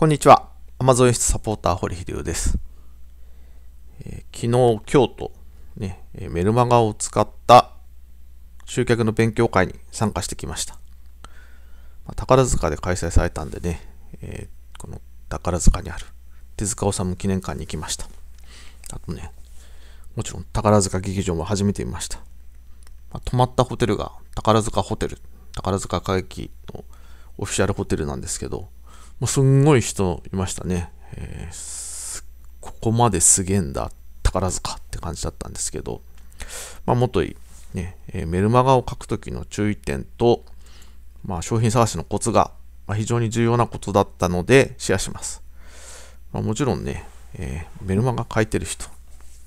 こんにちは。アマゾンエ n スサポーター、堀秀夫です。えー、昨日、京都と、ね、メルマガを使った集客の勉強会に参加してきました。まあ、宝塚で開催されたんでね、えー、この宝塚にある手塚治虫記念館に行きました。あとね、もちろん宝塚劇場も初めて見ました。まあ、泊まったホテルが宝塚ホテル、宝塚歌劇のオフィシャルホテルなんですけど、もうすんごい人いましたね。えー、ここまですげえんだ、宝塚って感じだったんですけど、まあ、もとい、ね、えー、メルマガを書くときの注意点と、まあ、商品探しのコツが、ま非常に重要なことだったので、シェアします。まあ、もちろんね、えー、メルマガ書いてる人、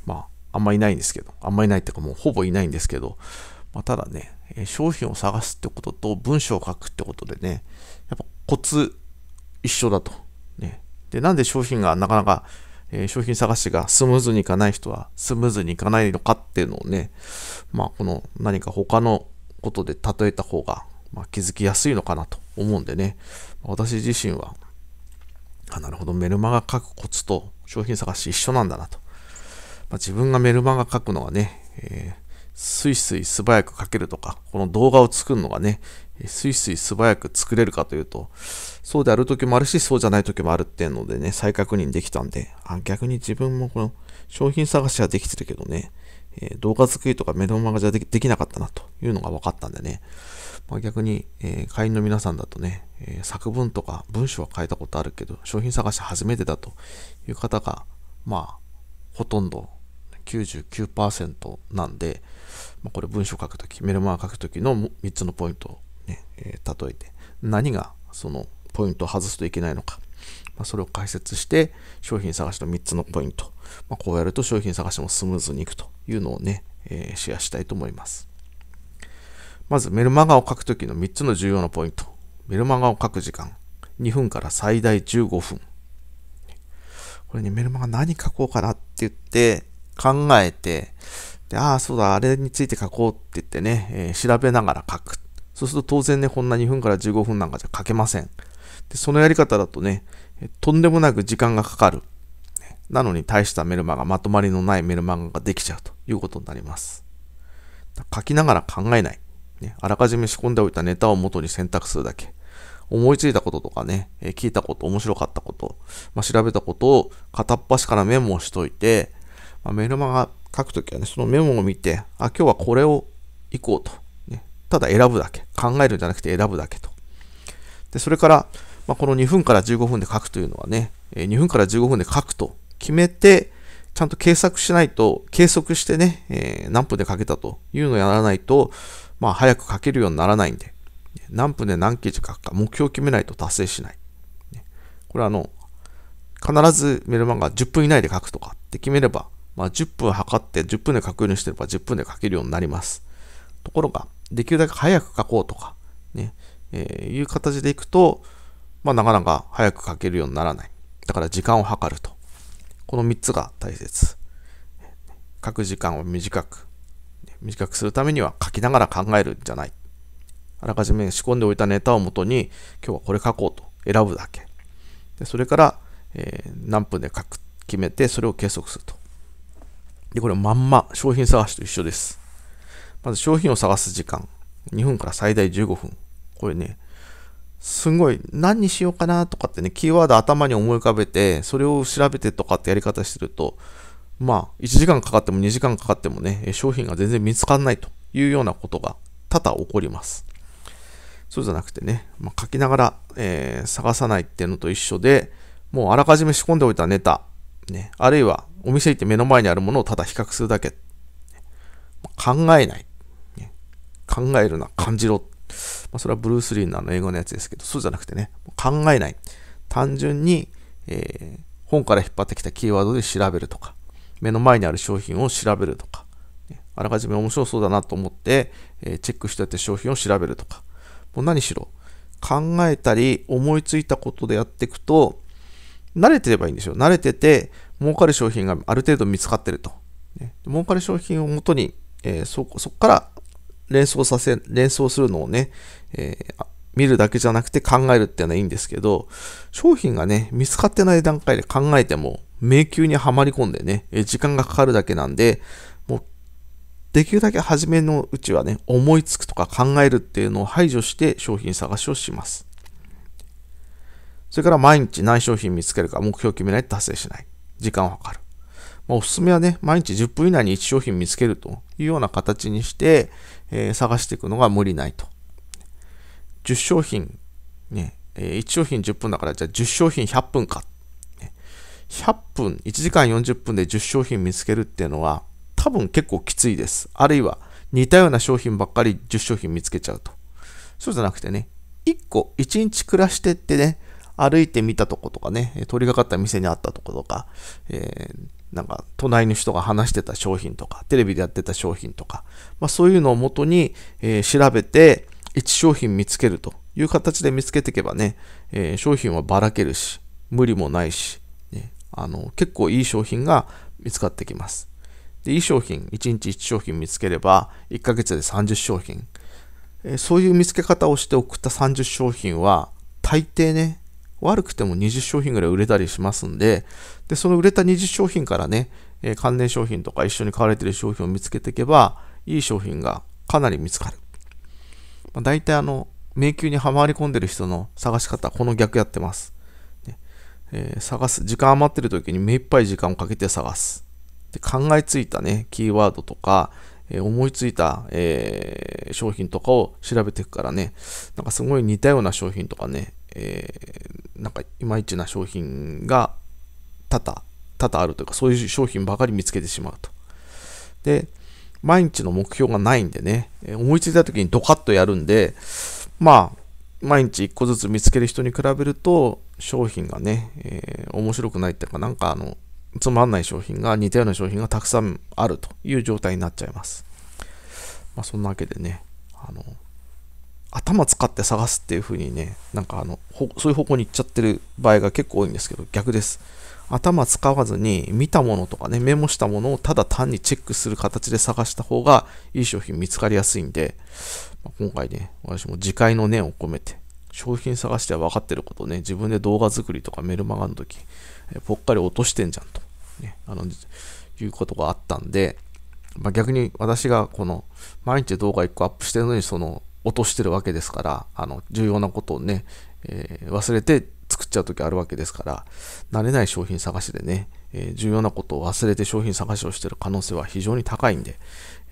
まあ、あんまいないんですけど、あんまいないっていうかもうほぼいないんですけど、まあ、ただね、商品を探すってことと文章を書くってことでね、やっぱコツ一緒だと。ね、でなんで商品がなかなか、えー、商品探しがスムーズにいかない人はスムーズにいかないのかっていうのをね、まあ、この何か他のことで例えた方が、まあ、気づきやすいのかなと思うんでね、私自身は、あなるほど、メルマガ書くコツと商品探し一緒なんだなと。まあ、自分がメルマガ書くのはね、えー、スイスイ素早く書けるとか、この動画を作るのがね、スイスイ素早く作れるかというと、そうである時もあるし、そうじゃない時もあるっていうのでね、再確認できたんで、あ逆に自分もこの商品探しはできてるけどね、えー、動画作りとかメロマガじゃできなかったなというのが分かったんでね、まあ、逆に、えー、会員の皆さんだとね、えー、作文とか文章は書いたことあるけど、商品探し初めてだという方が、まあ、ほとんど99%なんで、まあ、これ文章書くとき、メルマガ書くときの3つのポイントね、えー、例えて、何がそのポイントを外すといけないのか、まあ、それを解説して、商品探しの3つのポイント、まあ、こうやると商品探しもスムーズにいくというのをね、えー、シェアしたいと思います。まず、メルマガを書くときの3つの重要なポイント。メルマガを書く時間、2分から最大15分。これね、メルマガ何書こうかなって言って、考えて、で、ああ、そうだ、あれについて書こうって言ってね、えー、調べながら書く。そうすると当然ね、こんな2分から15分なんかじゃ書けません。でそのやり方だとね、とんでもなく時間がかかる。なのに大したメルマガ、まとまりのないメルマガができちゃうということになります。書きながら考えない。ね、あらかじめ仕込んでおいたネタを元に選択するだけ。思いついたこととかね、え聞いたこと、面白かったこと、まあ、調べたことを片っ端からメモをしといて、まあ、メルマガ書くときはね、そのメモを見て、あ、今日はこれを行こうとただ選ぶだけ。考えるんじゃなくて選ぶだけと。で、それから、まあ、この2分から15分で書くというのはね、2分から15分で書くと決めて、ちゃんと計測しないと、計測してね、えー、何分で書けたというのをやらないと、まあ、早く書けるようにならないんで、何分で何記事書くか、目標を決めないと達成しない。これあの、必ずメルマガ10分以内で書くとかって決めれば、まあ、10分測って10分で書くようにしてれば10分で書けるようになります。ところが、できるだけ早く書こうとか、ね、えー、いう形でいくと、まあ、なかなか早く書けるようにならない。だから時間を計ると。この3つが大切。書く時間を短く。短くするためには書きながら考えるんじゃない。あらかじめ仕込んでおいたネタをもとに、今日はこれ書こうと選ぶだけ。でそれから、えー、何分で書く、決めて、それを計測すると。で、これまんま商品探しと一緒です。まず商品を探す時間。2分から最大15分。これね、すごい何にしようかなとかってね、キーワード頭に思い浮かべて、それを調べてとかってやり方してると、まあ、1時間かかっても2時間かかってもね、商品が全然見つからないというようなことが多々起こります。そうじゃなくてね、まあ、書きながら、えー、探さないっていうのと一緒で、もうあらかじめ仕込んでおいたネタ、ね、あるいはお店行って目の前にあるものをただ比較するだけ、考えない。考えるな、感じろ。まあ、それはブルース・リーのあの英語のやつですけど、そうじゃなくてね、考えない。単純に、えー、本から引っ張ってきたキーワードで調べるとか、目の前にある商品を調べるとか、あらかじめ面白そうだなと思って、えー、チェックしてやって商品を調べるとか、もう何しろ、考えたり思いついたことでやっていくと、慣れてればいいんですよ。慣れてて、儲かる商品がある程度見つかってると。ね、儲かる商品をもとに、えー、そこから連想させ、連想するのをね、えー、見るだけじゃなくて考えるっていうのはいいんですけど、商品がね、見つかってない段階で考えても、迷宮にはまり込んでね、時間がかかるだけなんで、もう、できるだけ初めのうちはね、思いつくとか考えるっていうのを排除して商品探しをします。それから毎日何商品見つけるか目標を決めないと達成しない。時間を計る。まあ、おすすめはね、毎日10分以内に1商品見つけるというような形にして、えー、探していくのが無理ないと。10商品、ね、えー、1商品10分だから、じゃあ10商品100分か。100分、1時間40分で10商品見つけるっていうのは、多分結構きついです。あるいは、似たような商品ばっかり10商品見つけちゃうと。そうじゃなくてね、1個、1日暮らしてってね、歩いてみたとことかね、通りがかった店にあったとことか、えーなんか隣の人が話してた商品とか、テレビでやってた商品とか、まあ、そういうのを元に、えー、調べて、1商品見つけるという形で見つけていけばね、えー、商品はばらけるし、無理もないし、ね、あの結構いい商品が見つかってきます。で、いい商品、1日1商品見つければ、1ヶ月で30商品。えー、そういう見つけ方をして送った30商品は、大抵ね、悪くても20商品ぐらい売れたりしますんで、で、その売れた20商品からね、え関連商品とか一緒に買われてる商品を見つけていけば、いい商品がかなり見つかる。まあ、大体あの、迷宮にはまり込んでる人の探し方、この逆やってます。ねえー、探す、時間余ってる時に目いっぱい時間をかけて探す。で考えついたね、キーワードとか、えー、思いついた、えー、商品とかを調べていくからね、なんかすごい似たような商品とかね、えなんかいまいちな商品が多々、多々あるというか、そういう商品ばかり見つけてしまうと。で、毎日の目標がないんでね、思いついた時にドカッとやるんで、まあ、毎日1個ずつ見つける人に比べると、商品がね、えー、面白くないっていうか、なんかあの、つまんない商品が、似たような商品がたくさんあるという状態になっちゃいます。まあ、そんなわけでね、あの、頭使って探すっていう風にね、なんかあの、そういう方向に行っちゃってる場合が結構多いんですけど、逆です。頭使わずに見たものとかね、メモしたものをただ単にチェックする形で探した方がいい商品見つかりやすいんで、まあ、今回ね、私も自戒の念を込めて、商品探しては分かってることね、自分で動画作りとかメルマガの時、えぽっかり落としてんじゃんと、ね、あの、いうことがあったんで、まあ、逆に私がこの毎日動画1個アップしてるのにその落としてるわけですからあの重要なことをね、えー、忘れて作っちゃう時あるわけですから慣れない商品探しでね、えー、重要なことを忘れて商品探しをしてる可能性は非常に高いんで、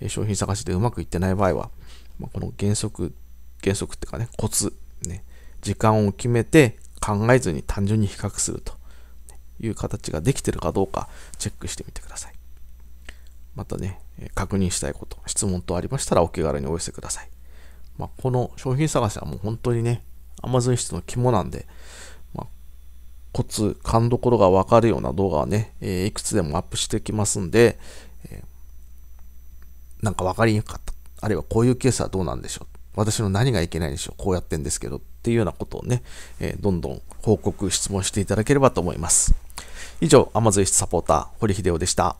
えー、商品探しでうまくいってない場合は、まあ、この原則原則っていうかねコツね時間を決めて考えずに単純に比較するという形ができてるかどうかチェックしてみてくださいまたね確認したいこと質問等ありましたらお気軽にお寄せくださいまあ、この商品探しはもう本当にね、アマゾン室の肝なんで、まあ、コツ、勘どころがわかるような動画はね、えー、いくつでもアップしてきますんで、えー、なんかわかりにくかった。あるいはこういうケースはどうなんでしょう。私の何がいけないでしょう。こうやってんですけど。っていうようなことをね、えー、どんどん報告、質問していただければと思います。以上、アマゾン室サポーター、堀秀夫でした。